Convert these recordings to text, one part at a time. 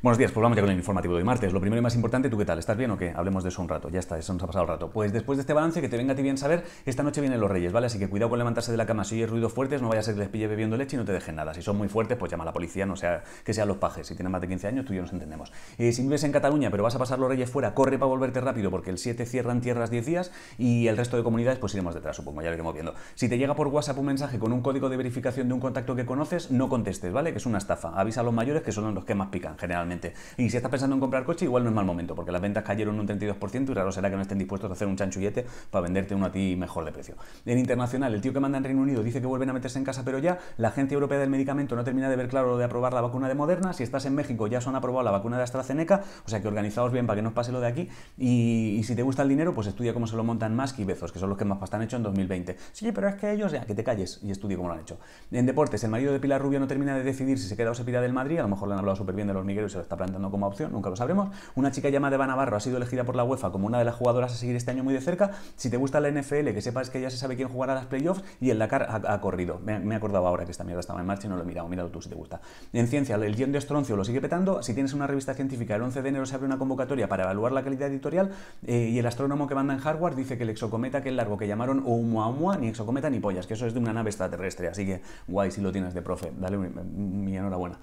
Buenos días, pues vamos ya con el informativo de hoy martes. Lo primero y más importante, ¿tú qué tal? ¿Estás bien o qué? Hablemos de eso un rato, ya está, eso nos ha pasado el rato. Pues después de este balance, que te venga a ti bien saber, esta noche vienen los reyes, ¿vale? Así que cuidado con levantarse de la cama. Si oyes ruidos fuertes, no vayas a ser que les pille bebiendo leche y no te dejen nada. Si son muy fuertes, pues llama a la policía, no sea que sean los pajes. Si tienes más de 15 años, tú y yo nos entendemos. Eh, si vives en Cataluña, pero vas a pasar los reyes fuera, corre para volverte rápido, porque el 7 cierran tierras 10 días y el resto de comunidades, pues iremos detrás, supongo, ya lo iremos viendo. Si te llega por WhatsApp un mensaje con un código de verificación de un contacto que conoces, no contestes, ¿vale? Que es una estafa. Avisa a los mayores que son los que más pican, generalmente. Y si estás pensando en comprar coche, igual no es mal momento, porque las ventas cayeron un 32% y raro será que no estén dispuestos a hacer un chanchullete para venderte uno a ti mejor de precio. En internacional, el tío que manda en Reino Unido dice que vuelven a meterse en casa, pero ya la Agencia Europea del Medicamento no termina de ver claro lo de aprobar la vacuna de Moderna. Si estás en México, ya se han aprobado la vacuna de AstraZeneca, o sea que organizaos bien para que no pase lo de aquí. Y, si te gusta el dinero, pues estudia cómo se lo montan Musk y Bezos, que son los que más pasta han hecho en 2020. Sí, pero es que ellos, ya, que te calles y estudia cómo lo han hecho. En deportes, el marido de Pilar Rubio no termina de decidir si se queda o se pira del Madrid, a lo mejor le han hablado súper bien de los migueros está planteando como opción, nunca lo sabremos. Una chica llamada Eva Navarro ha sido elegida por la UEFA como una de las jugadoras a seguir este año muy de cerca. Si te gusta la NFL, que sepas que ya se sabe quién jugará las playoffs y el Dakar ha, ha corrido. Me, he acordado ahora que esta mierda estaba en marcha y no lo he mirado. Mira tú si te gusta. En ciencia, el guión de Estroncio lo sigue petando. Si tienes una revista científica, el 11 de enero se abre una convocatoria para evaluar la calidad editorial eh, y el astrónomo que manda en hardware dice que el exocometa, que es largo, que llamaron Oumuamua, ni exocometa ni pollas, que eso es de una nave extraterrestre. Así que guay si lo tienes de profe. Dale mi enhorabuena.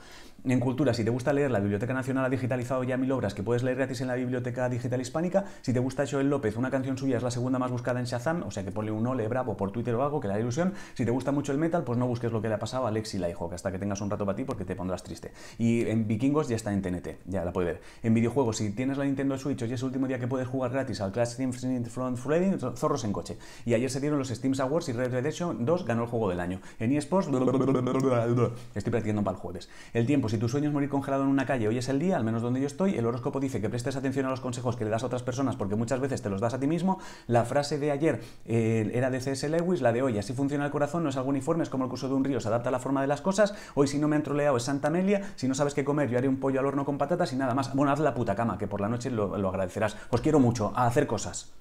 En cultura, si te gusta leer la biblioteca Nacional ha digitalizado ya mil obras que puedes leer gratis en la Biblioteca Digital Hispánica. Si te gusta Joel López, una canción suya es la segunda más buscada en Shazam, o sea que ponle un ole bravo por Twitter o algo que la ilusión. Si te gusta mucho el metal, pues no busques lo que le ha pasado a Lexi Laiho, que hasta que tengas un rato para ti porque te pondrás triste. Y en Vikingos ya está en TNT, ya la puedes ver. En videojuegos, si tienes la Nintendo Switch, hoy es el último día que puedes jugar gratis al Clash Infinite Front Freddy, zorros en coche. Y ayer se dieron los Steam Awards y Red Dead Redemption 2 ganó el juego del año. En eSports, estoy perdiendo para el jueves. El tiempo, si tu sueño es morir congelado en una calle, es el día, al menos donde yo estoy, el horóscopo dice que prestes atención a los consejos que le das a otras personas porque muchas veces te los das a ti mismo, la frase de ayer eh, era de C.S. Lewis, la de hoy, así funciona el corazón, no es algo uniforme, es como el curso de un río, se adapta a la forma de las cosas, hoy si no me han troleado es Santa Amelia, si no sabes qué comer yo haré un pollo al horno con patatas y nada más, bueno, haz la puta cama, que por la noche lo, lo agradecerás, os quiero mucho, a hacer cosas.